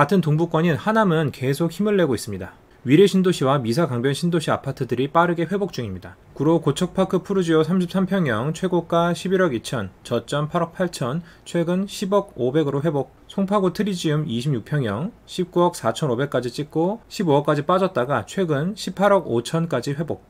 같은 동북권인 하남은 계속 힘을 내고 있습니다. 위례 신도시와 미사 강변 신도시 아파트들이 빠르게 회복 중입니다. 구로 고척파크 푸르지오 33평형 최고가 11억 2천, 저점 8억 8천, 최근 10억 5 0 0으로 회복, 송파구 트리지움 26평형 19억 4천 5백까지 찍고 15억까지 빠졌다가 최근 18억 5천까지 회복,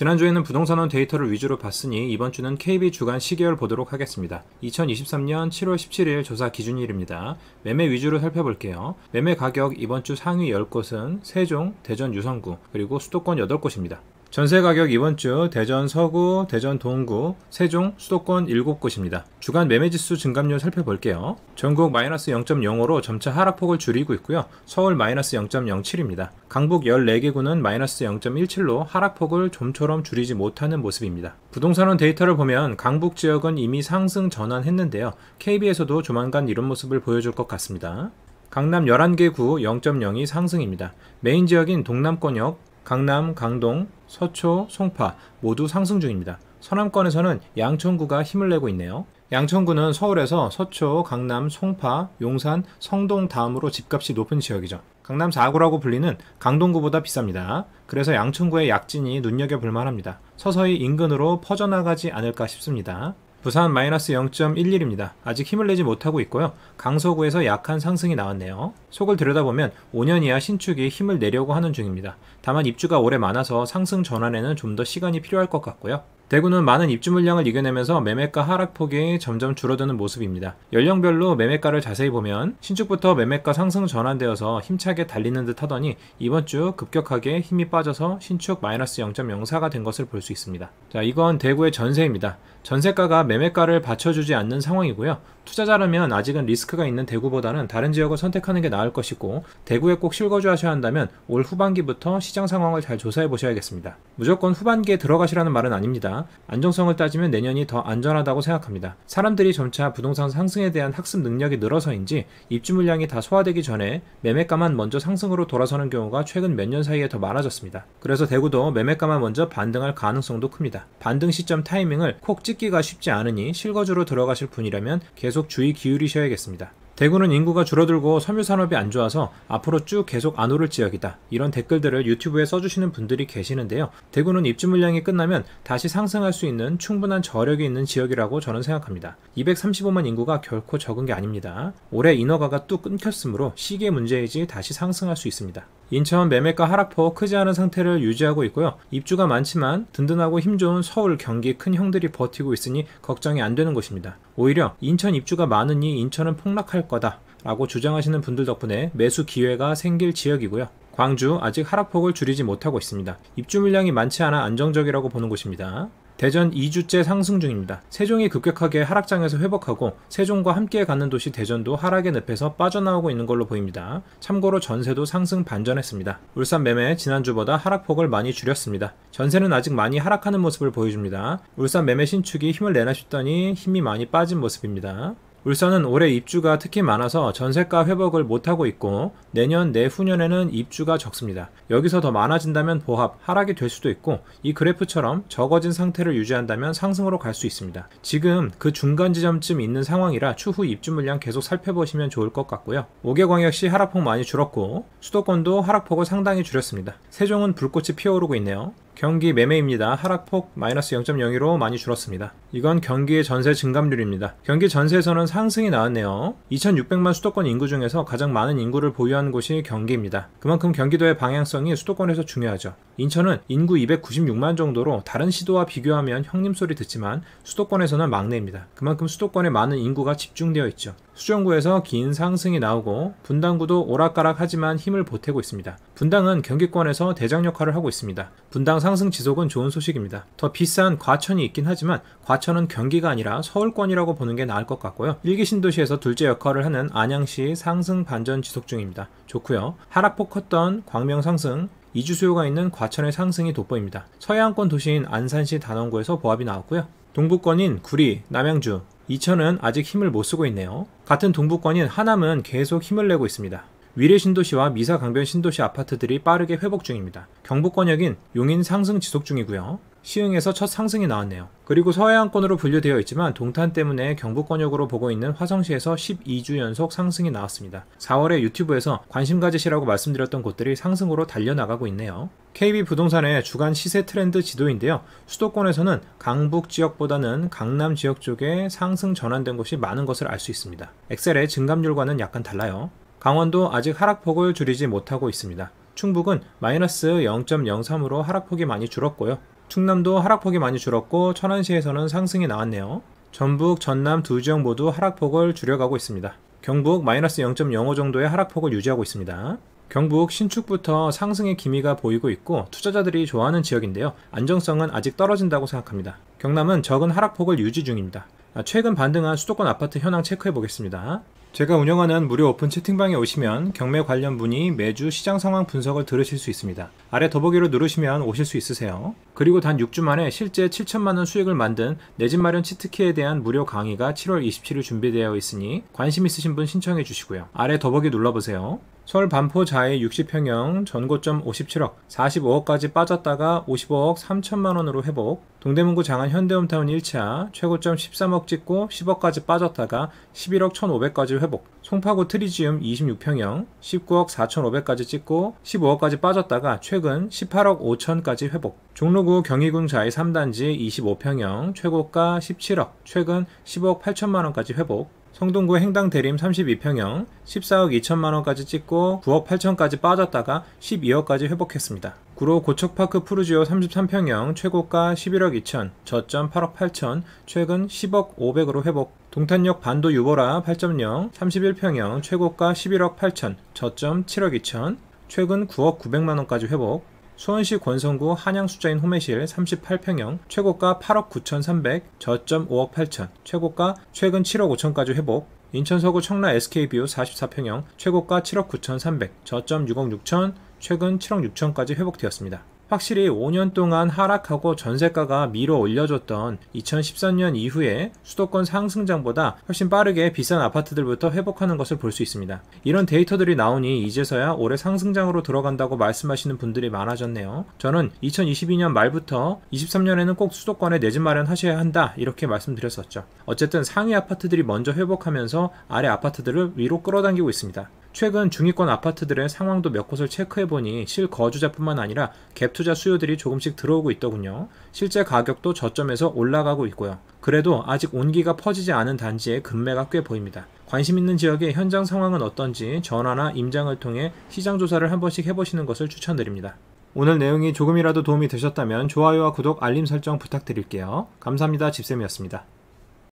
지난주에는 부동산원 데이터를 위주로 봤으니 이번 주는 KB 주간 시계개 보도록 하겠습니다. 2023년 7월 17일 조사 기준일입니다. 매매 위주로 살펴볼게요. 매매 가격 이번 주 상위 10곳은 세종, 대전 유성구, 그리고 수도권 8곳입니다. 전세 가격 이번 주 대전 서구, 대전 동구, 세종, 수도권 7곳입니다. 주간 매매지수 증감률 살펴볼게요. 전국 마이너스 0.05로 점차 하락폭을 줄이고 있고요. 서울 마이너스 0.07입니다. 강북 14개구는 마이너스 0.17로 하락폭을 좀처럼 줄이지 못하는 모습입니다. 부동산원 데이터를 보면 강북 지역은 이미 상승 전환했는데요. KB에서도 조만간 이런 모습을 보여줄 것 같습니다. 강남 11개 구0.02 상승입니다. 메인 지역인 동남권역, 강남, 강동, 서초, 송파 모두 상승 중입니다. 서남권에서는 양천구가 힘을 내고 있네요. 양천구는 서울에서 서초, 강남, 송파, 용산, 성동 다음으로 집값이 높은 지역이죠. 강남 4구라고 불리는 강동구보다 비쌉니다. 그래서 양천구의 약진이 눈여겨볼 만합니다. 서서히 인근으로 퍼져나가지 않을까 싶습니다. 부산 마이너스 0.11입니다. 아직 힘을 내지 못하고 있고요. 강서구에서 약한 상승이 나왔네요. 속을 들여다보면 5년 이하 신축이 힘을 내려고 하는 중입니다. 다만 입주가 올해 많아서 상승 전환에는 좀 더 시간이 필요할 것 같고요. 대구는 많은 입주 물량을 이겨내면서 매매가 하락폭이 점점 줄어드는 모습입니다. 연령별로 매매가를 자세히 보면 신축부터 매매가 상승 전환되어서 힘차게 달리는 듯 하더니 이번 주 급격하게 힘이 빠져서 신축 마이너스 0.04가 된 것을 볼 수 있습니다. 자, 이건 대구의 전세입니다. 전세가가 매매가를 받쳐주지 않는 상황이고요. 투자자라면 아직은 리스크가 있는 대구보다는 다른 지역을 선택하는 게 나을 것이고 대구에 꼭 실거주하셔야 한다면 올 후반기부터 시장 상황을 잘 조사해 보셔야겠습니다. 무조건 후반기에 들어가시라는 말은 아닙니다. 안정성을 따지면 내년이 더 안전하다고 생각합니다. 사람들이 점차 부동산 상승에 대한 학습 능력이 늘어서인지 입주 물량이 다 소화되기 전에 매매가만 먼저 상승으로 돌아서는 경우가 최근 몇 년 사이에 더 많아졌습니다. 그래서 대구도 매매가만 먼저 반등할 가능성도 큽니다. 반등 시점 타이밍을 콕 찍기가 쉽지 않으니 실거주로 들어가실 분이라면 계속 계속 주의 기울이셔야겠습니다. 대구는 인구가 줄어들고 섬유 산업이 안 좋아서 앞으로 쭉 계속 안 오를 지역이다. 이런 댓글들을 유튜브에 써주시는 분들이 계시는데요. 대구는 입주 물량이 끝나면 다시 상승할 수 있는 충분한 저력이 있는 지역이라고 저는 생각합니다. 235만 인구가 결코 적은 게 아닙니다. 올해 인허가가 뚝 끊겼으므로 시기의 문제이지 다시 상승할 수 있습니다. 인천 매매가 하락폭 크지 않은 상태를 유지하고 있고요. 입주가 많지만 든든하고 힘 좋은 서울, 경기 큰 형들이 버티고 있으니 걱정이 안 되는 것입니다. 오히려 인천 입주가 많으니 인천은 폭락할 거다 라고 주장하시는 분들 덕분에 매수 기회가 생길 지역이고요. 광주 아직 하락폭을 줄이지 못하고 있습니다. 입주 물량이 많지 않아 안정적이라고 보는 곳입니다. 대전 2주째 상승 중입니다. 세종이 급격하게 하락장에서 회복하고 세종과 함께 가는 도시 대전도 하락의 늪에서 빠져나오고 있는 걸로 보입니다. 참고로 전세도 상승 반전했습니다. 울산 매매 지난주보다 하락폭을 많이 줄였습니다. 전세는 아직 많이 하락하는 모습을 보여줍니다. 울산 매매 신축이 힘을 내나 싶더니 힘이 많이 빠진 모습입니다. 울산은 올해 입주가 특히 많아서 전세가 회복을 못하고 있고 내년 내후년에는 입주가 적습니다. 여기서 더 많아진다면 보합, 하락이 될 수도 있고 이 그래프처럼 적어진 상태를 유지한다면 상승으로 갈 수 있습니다. 지금 그 중간 지점쯤 있는 상황이라 추후 입주 물량 계속 살펴보시면 좋을 것 같고요. 5개광 역시 하락폭 많이 줄었고 수도권도 하락폭을 상당히 줄였습니다. 세종은 불꽃이 피어오르고 있네요. 경기 매매입니다. 하락폭 마이너스 0.02로 많이 줄었습니다. 이건 경기의 전세 증감률입니다. 경기 전세에서는 상승이 나왔네요. 2600만 수도권 인구 중에서 가장 많은 인구를 보유하는 곳이 경기입니다. 그만큼 경기도의 방향성이 수도권에서 중요하죠. 인천은 인구 296만 정도로 다른 시도와 비교하면 형님 소리 듣지만 수도권에서는 막내입니다. 그만큼 수도권에 많은 인구가 집중되어 있죠. 수정구에서 긴 상승이 나오고 분당구도 오락가락하지만 힘을 보태고 있습니다. 분당은 경기권에서 대장 역할을 하고 있습니다. 분당 상승 지속은 좋은 소식입니다. 더 비싼 과천이 있긴 하지만 과천은 경기가 아니라 서울권이라고 보는 게 나을 것 같고요. 일기 신도시에서 둘째 역할을 하는 안양시 상승 반전 지속 중입니다. 좋고요. 하락폭 컸던 광명 상승, 이주 수요가 있는 과천의 상승이 돋보입니다. 서해안권 도시인 안산시 단원구에서 보합이 나왔고요. 동북권인 구리, 남양주, 이천은 아직 힘을 못 쓰고 있네요. 같은 동북권인 하남은 계속 힘을 내고 있습니다. 위례 신도시와 미사 강변 신도시 아파트들이 빠르게 회복 중입니다. 경북권역인 용인 상승 지속 중이고요. 시흥에서 첫 상승이 나왔네요. 그리고 서해안권으로 분류되어 있지만 동탄 때문에 경북권역으로 보고 있는 화성시에서 12주 연속 상승이 나왔습니다. 4월에 유튜브에서 관심 가지시라고 말씀드렸던 곳들이 상승으로 달려나가고 있네요. KB 부동산의 주간 시세 트렌드 지도인데요. 수도권에서는 강북 지역보다는 강남 지역 쪽에 상승 전환된 곳이 많은 것을 알 수 있습니다. 엑셀의 증감률과는 약간 달라요. 강원도 아직 하락폭을 줄이지 못하고 있습니다. 충북은 마이너스 0.03으로 하락폭이 많이 줄었고요. 충남도 하락폭이 많이 줄었고 천안시에서는 상승이 나왔네요. 전북, 전남 두 지역 모두 하락폭을 줄여가고 있습니다. 경북 마이너스 0.05 정도의 하락폭을 유지하고 있습니다. 경북 신축부터 상승의 기미가 보이고 있고 투자자들이 좋아하는 지역인데요. 안정성은 아직 떨어진다고 생각합니다. 경남은 적은 하락폭을 유지 중입니다. 아, 최근 반등한 수도권 아파트 현황 체크해 보겠습니다. 제가 운영하는 무료 오픈 채팅방에 오시면 경매 관련 문의, 매주 시장 상황 분석을 들으실 수 있습니다. 아래 더보기를 누르시면 오실 수 있으세요. 그리고 단 6주 만에 실제 7천만원 수익을 만든 내 집 마련 치트키에 대한 무료 강의가 7월 27일 준비되어 있으니 관심 있으신 분 신청해 주시고요. 아래 더보기 눌러보세요. 서울 반포 자해 60평형 전고점 57억 45억까지 빠졌다가 5 5억 3천만원으로 회복 동대문구 장안 현대홈타운 1차 최고점 13억 찍고 10억까지 빠졌다가 11억 1500까지 회복 송파구 트리지움 26평형 19억 4500까지 찍고 15억까지 빠졌다가 최근 18억 5천까지 회복 종로구 경희궁 자해 3단지 25평형 최고가 17억 최근 10억 8천만원까지 회복 성동구 행당 대림 32평형 14억 2천만원까지 찍고 9억 8천까지 빠졌다가 12억까지 회복했습니다. 구로 고척파크 푸르지오 33평형 최고가 11억 2천, 저점 8억 8천, 최근 10억 5백으로 회복. 동탄역 반도 유보라 8.0 31평형 최고가 11억 8천, 저점 7억 2천, 최근 9억 9백만원까지 회복. 수원시 권성구 한양수자인 호매실 38평형 최고가 8억 9,300, 저점 5억 8천, 최고가 최근 7억 5천까지 회복, 인천 서구 청라 SK뷰 44평형 최고가 7억 9,300, 저점 6억 6천, 최근 7억 6천까지 회복되었습니다. 확실히 5년 동안 하락하고 전세가가 밀어 올려줬던 2013년 이후에 수도권 상승장보다 훨씬 빠르게 비싼 아파트들부터 회복하는 것을 볼 수 있습니다. 이런 데이터들이 나오니 이제서야 올해 상승장으로 들어간다고 말씀하시는 분들이 많아졌네요. 저는 2022년 말부터 23년에는 꼭 수도권에 내집 마련하셔야 한다 이렇게 말씀드렸었죠. 어쨌든 상위 아파트들이 먼저 회복하면서 아래 아파트들을 위로 끌어당기고 있습니다. 최근 중위권 아파트들의 상황도 몇 곳을 체크해보니 실거주자뿐만 아니라 갭투자 수요들이 조금씩 들어오고 있더군요. 실제 가격도 저점에서 올라가고 있고요. 그래도 아직 온기가 퍼지지 않은 단지에 금매가 꽤 보입니다. 관심 있는 지역의 현장 상황은 어떤지 전화나 임장을 통해 시장 조사를 한 번씩 해보시는 것을 추천드립니다. 오늘 내용이 조금이라도 도움이 되셨다면 좋아요와 구독, 알림 설정 부탁드릴게요. 감사합니다. 집쌤이었습니다.